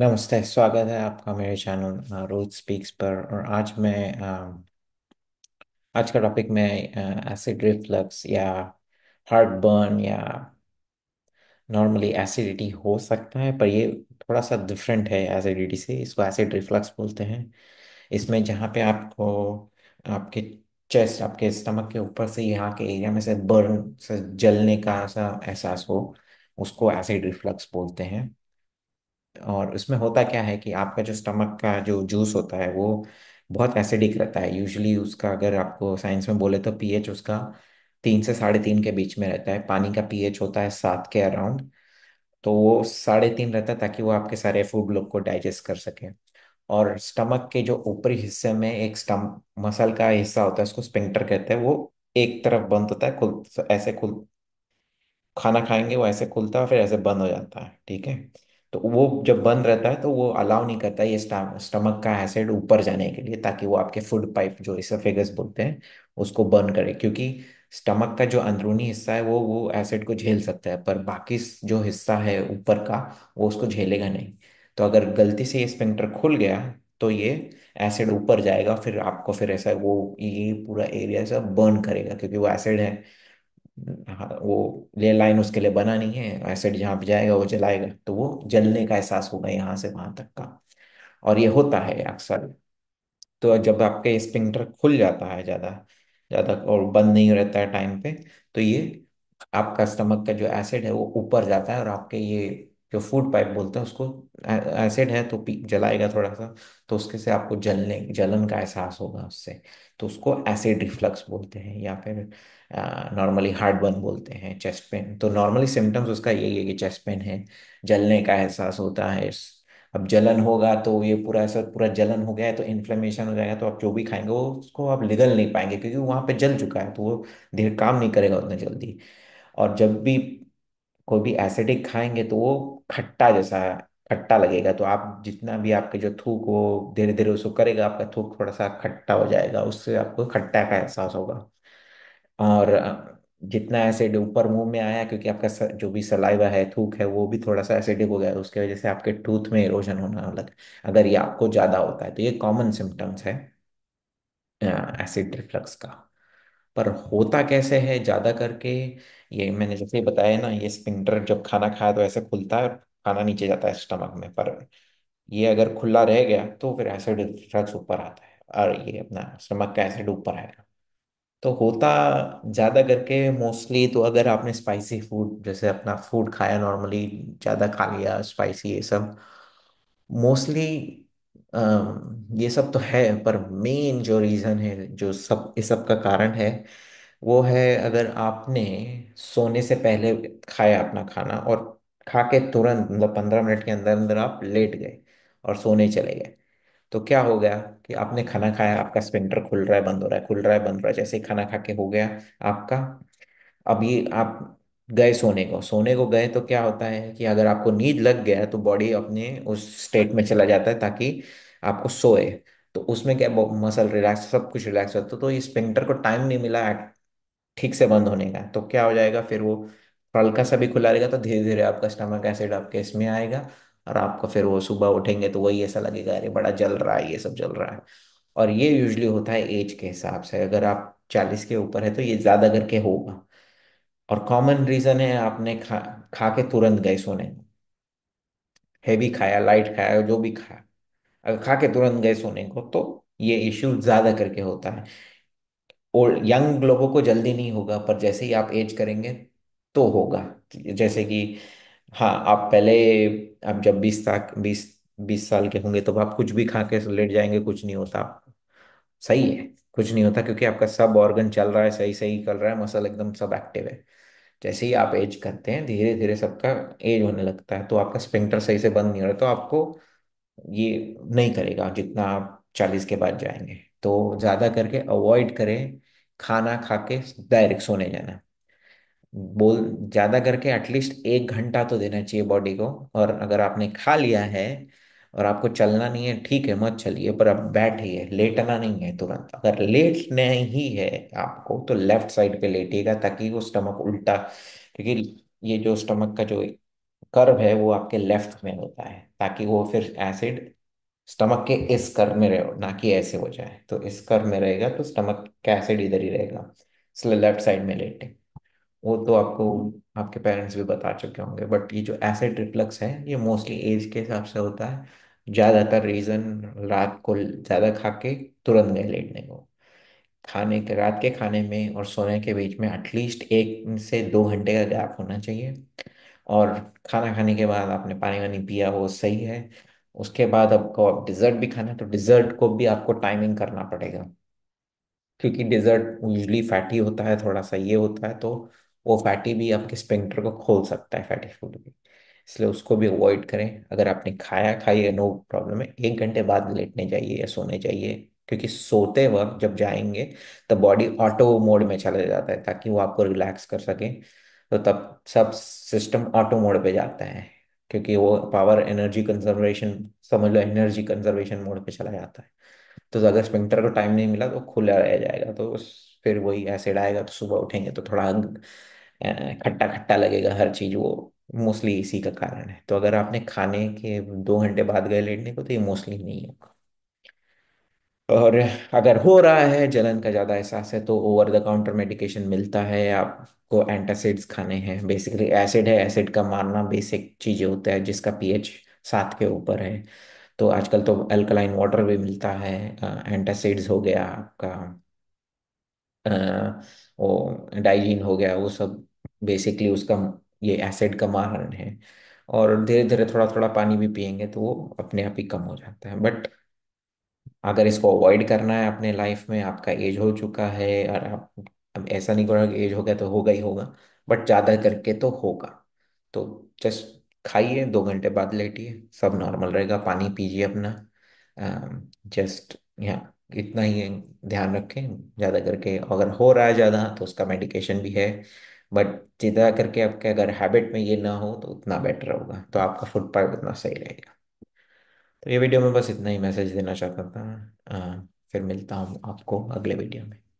नमस्ते स्वागत है आपका मेरे चैनल रोज स्पीक्स पर और आज मैं आज का टॉपिक मैं एसिड रिफ्लक्स या हार्ट बर्न या नॉर्मली एसिडिटी हो सकता है पर ये थोड़ा सा डिफरेंट है एसिडिटी से इसको एसिड रिफ्लक्स बोलते हैं इसमें जहाँ पे आपको आपके चेस्ट आपके स्टमक के ऊपर से यहाँ के एरिया में से बर्न से जलने का ऐसा एहसास हो उसको एसिड रिफ्लक्स बोलते हैं और उसमें होता क्या है कि आपका जो स्टमक का जो जूस होता है वो बहुत एसिडिक रहता है यूजुअली उसका अगर आपको साइंस में बोले तो पीएच उसका तीन से साढ़े तीन के बीच में रहता है पानी का पीएच होता है सात के अराउंड तो वो साढ़े तीन रहता है ताकि वो आपके सारे फूड लोग को डाइजेस्ट कर सके और स्टमक के जो ऊपरी हिस्से में एक स्टम मसल का हिस्सा होता है उसको स्पिंक्टर कहते हैं वो एक तरफ बंद होता है खुल ऐसे खुल खाना खाएंगे वो ऐसे खुलता है फिर ऐसे बंद हो जाता है ठीक है तो वो जब बंद रहता है तो वो अलाउ नहीं करता ये स्टमक का एसिड ऊपर जाने के लिए ताकि वो आपके फूड पाइप जो इसोफेगस बोलते हैं उसको बर्न करे क्योंकि स्टमक का जो अंदरूनी हिस्सा है वो वो एसिड को झेल सकता है पर बाकी जो हिस्सा है ऊपर का वो उसको झेलेगा नहीं तो अगर गलती से ये स्पेंक्टर खुल गया तो ये एसिड ऊपर जाएगा फिर आपको फिर ऐसा वो ये पूरा एरिया बर्न करेगा क्योंकि वो एसिड है हाँ, वो ले लाइन उसके लिए बना नहीं है एसिड जहाँ पे जाएगा वो जलाएगा तो वो जलने का एहसास होगा यहाँ से वहां तक का और ये होता है अक्सर तो जब आपके स्पिंक्टर खुल जाता है ज़्यादा ज़्यादा और बंद नहीं रहता है टाइम पे तो ये आपका स्टमक का जो एसिड है वो ऊपर जाता है और आपके ये जो फूड पाइप बोलते हैं उसको एसिड है तो जलाएगा थोड़ा सा तो उसके से आपको जलने जलन का एहसास होगा उससे तो उसको एसिड रिफ्लक्स बोलते हैं या फिर नॉर्मली हार्ट बर्न बोलते हैं चेस्ट पेन तो नॉर्मली सिम्टम्स उसका यही है कि चेस्ट पेन है जलने का एहसास होता है अब जलन होगा तो ये पूरा ऐसा पूरा जलन हो गया है तो इन्फ्लेमेशन हो जाएगा तो आप जो भी खाएंगे वो उसको आप निगल नहीं पाएंगे क्योंकि वहाँ पे जल चुका है तो वो देर काम नहीं करेगा उतना जल्दी और जब भी कोई भी एसिडिक खाएंगे तो वो खट्टा जैसा खट्टा लगेगा तो आप जितना भी आपके जो थूक वो धीरे धीरे उसको करेगा आपका थूक थोड़ा सा खट्टा हो जाएगा उससे आपको खट्टा का एहसास होगा और जितना एसिड ऊपर मुंह में आया क्योंकि आपका स, जो भी सलाइवा है थूक है वो भी थोड़ा सा एसिडिक हो गया उसके वजह से आपके टूथ में इरोजन होना लग अगर ये आपको ज़्यादा होता है तो ये कॉमन सिम्टम्स है एसिड रिफ्लक्स का पर होता कैसे है ज्यादा करके ये मैंने जैसे बताया ना ये स्पिंटर जब खाना खाया तो ऐसे खुलता है खाना नीचे जाता है स्टमक में पर ये अगर खुला रह गया तो फिर एसिड रिफ्लक्स ऊपर आता है और ये अपना स्टमक का एसिड ऊपर आएगा तो होता ज़्यादा करके मोस्टली तो अगर आपने स्पाइसी फूड जैसे अपना फूड खाया नॉर्मली ज़्यादा खा लिया स्पाइसी ये सब मोस्टली ये सब तो है पर मेन जो रीज़न है जो सब इस सब का कारण है वो है अगर आपने सोने से पहले खाया अपना खाना और खा के तुरंत मतलब पंद्रह मिनट के अंदर अंदर आप लेट गए और सोने चले गए तो क्या हो गया कि आपने खाना खाया आपका स्पेंटर खुल रहा है बंद हो रहा है खुल रहा है बंद हो रहा है जैसे ही खाना खा के हो गया आपका अभी आप गए सोने को सोने को गए तो क्या होता है कि अगर आपको नींद लग गया तो बॉडी अपने उस स्टेट में चला जाता है ताकि आपको सोए तो उसमें क्या मसल रिलैक्स सब कुछ रिलैक्स होता है तो ये स्पिंक्टर को टाइम नहीं मिला ठीक से बंद होने का तो क्या हो जाएगा फिर वो हल्का सा भी खुला रहेगा तो धीरे धीरे आपका स्टमक एसिड आपके इसमें आएगा और आपको फिर वो सुबह उठेंगे तो वही ऐसा लगेगा अरे बड़ा जल रहा है ये सब जल रहा है और ये यूजली होता है एज के हिसाब से अगर आप चालीस के ऊपर है तो ये ज़्यादा करके होगा और कॉमन रीजन है आपने खा खा के तुरंत गए सोने हैवी खाया लाइट खाया जो भी खाया अगर खा के तुरंत गए सोने को तो ये इश्यू ज्यादा करके होता है ओल्ड यंग लोगों को जल्दी नहीं होगा पर जैसे ही आप एज करेंगे तो होगा जैसे कि हाँ आप पहले आप जब बीस तक बीस बीस साल के होंगे तो आप कुछ भी खा के लेट जाएंगे कुछ नहीं होता सही है कुछ नहीं होता क्योंकि आपका सब ऑर्गन चल रहा है सही सही कर रहा है मसल एकदम सब एक्टिव है जैसे ही आप एज करते हैं धीरे धीरे सबका एज होने लगता है तो आपका स्प्रिंटर सही से बंद नहीं हो रहा तो आपको ये नहीं करेगा जितना आप चालीस के बाद जाएंगे तो ज़्यादा करके अवॉइड करें खाना खा के डायरेक्ट सोने जाना बोल ज़्यादा करके एटलीस्ट एक घंटा तो देना चाहिए बॉडी को और अगर आपने खा लिया है और आपको चलना नहीं है ठीक है मत चलिए पर आप बैठिए लेटना नहीं है तुरंत अगर लेटना ही है आपको तो लेफ्ट साइड पे लेटिएगा ताकि वो स्टमक उल्टा क्योंकि ये जो स्टमक का जो कर्व है वो आपके लेफ्ट में होता है ताकि वो फिर एसिड स्टमक के इस कर्व में रहे ना कि ऐसे हो जाए तो इस कर्व में रहेगा तो स्टमक का एसिड इधर ही रहेगा इसलिए लेफ्ट साइड में लेटे वो तो आपको आपके पेरेंट्स भी बता चुके होंगे बट ये जो एसिड रिफ्लक्स है ये मोस्टली एज के हिसाब से होता है ज़्यादातर रीज़न रात को ज़्यादा खा के तुरंत गए लेटने को खाने के रात के खाने में और सोने के बीच में एटलीस्ट एक से दो घंटे का गैप होना चाहिए और खाना खाने के बाद आपने पानी वानी पिया वो सही है उसके बाद आपको आप डिज़र्ट भी खाना है तो डिज़र्ट को भी आपको टाइमिंग करना पड़ेगा क्योंकि डिज़र्ट यूजली फैटी होता है थोड़ा सा ये होता है तो वो फैटी भी आपके स्पेंटर को खोल सकता है फैटी फूड भी इसलिए उसको भी अवॉइड करें अगर आपने खाया खाइए नो प्रॉब्लम है एक घंटे बाद लेटने जाइए या सोने जाइए क्योंकि सोते वक्त जब जाएंगे तब बॉडी ऑटो मोड में चला जाता है ताकि वो आपको रिलैक्स कर सके तो तब सब सिस्टम ऑटो मोड पे जाता है क्योंकि वो पावर एनर्जी कंजर्वेशन समझ लो एनर्जी कंजर्वेशन मोड पे चला जाता है तो अगर स्पिंटर को टाइम नहीं मिला तो खुला रह जाएगा तो फिर वही एसिड आएगा तो सुबह उठेंगे तो थोड़ा खट्टा खट्टा लगेगा हर चीज़ वो मोस्टली इसी का कारण है तो अगर आपने खाने के दो घंटे बाद गए लेटने को तो ये मोस्टली नहीं होगा और अगर हो रहा है जलन का ज़्यादा एहसास है तो ओवर द काउंटर मेडिकेशन मिलता है आपको एंटासिड्स खाने हैं बेसिकली एसिड है एसिड का मारना बेसिक चीज़ें होता है जिसका पीएच सात के ऊपर है तो आजकल तो अल्कलाइन वाटर भी मिलता है एंटासिड्स हो गया आपका आ, वो डाइजीन हो गया वो सब बेसिकली उसका ये एसिड का मारण है और धीरे धीरे थोड़ा थोड़ा पानी भी पियेंगे तो वो अपने आप ही कम हो जाता है बट अगर इसको अवॉइड करना है अपने लाइफ में आपका एज हो चुका है और आप अब ऐसा नहीं करोगे एज हो गया तो होगा ही होगा बट ज़्यादा करके तो होगा तो जस्ट खाइए दो घंटे बाद लेटिए सब नॉर्मल रहेगा पानी पीजिए अपना जस्ट यहाँ इतना ही ध्यान रखें ज़्यादा करके अगर हो रहा है ज़्यादा तो उसका मेडिकेशन भी है बट जिदा करके आपके अगर हैबिट में ये ना हो तो उतना बेटर होगा तो आपका फूड पाइप उतना सही रहेगा तो ये वीडियो में बस इतना ही मैसेज देना चाहता था आ, फिर मिलता हूँ आपको अगले वीडियो में